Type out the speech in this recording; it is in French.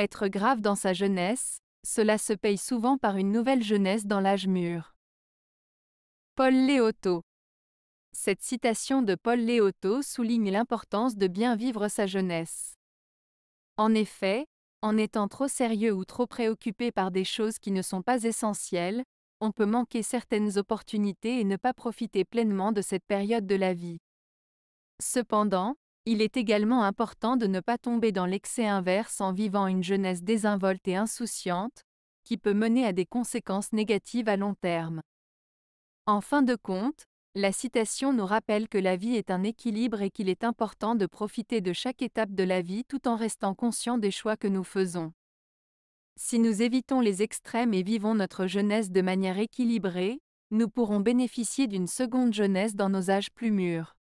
Être grave dans sa jeunesse, cela se paye souvent par une nouvelle jeunesse dans l'âge mûr. Paul Léoto Cette citation de Paul Léoto souligne l'importance de bien vivre sa jeunesse. En effet, en étant trop sérieux ou trop préoccupé par des choses qui ne sont pas essentielles, on peut manquer certaines opportunités et ne pas profiter pleinement de cette période de la vie. Cependant, il est également important de ne pas tomber dans l'excès inverse en vivant une jeunesse désinvolte et insouciante, qui peut mener à des conséquences négatives à long terme. En fin de compte, la citation nous rappelle que la vie est un équilibre et qu'il est important de profiter de chaque étape de la vie tout en restant conscient des choix que nous faisons. Si nous évitons les extrêmes et vivons notre jeunesse de manière équilibrée, nous pourrons bénéficier d'une seconde jeunesse dans nos âges plus mûrs.